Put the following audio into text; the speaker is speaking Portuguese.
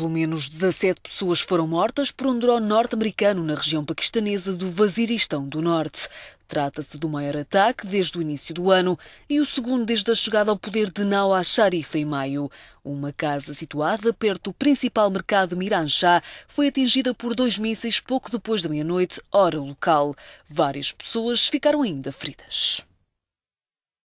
Pelo menos 17 pessoas foram mortas por um drone norte-americano na região paquistanesa do Vaziristão do Norte. Trata-se do maior ataque desde o início do ano e o segundo desde a chegada ao poder de Nawaz Sharif em maio. Uma casa situada perto do principal mercado de Miranchá foi atingida por dois mísseis pouco depois da meia-noite, hora local. Várias pessoas ficaram ainda feridas.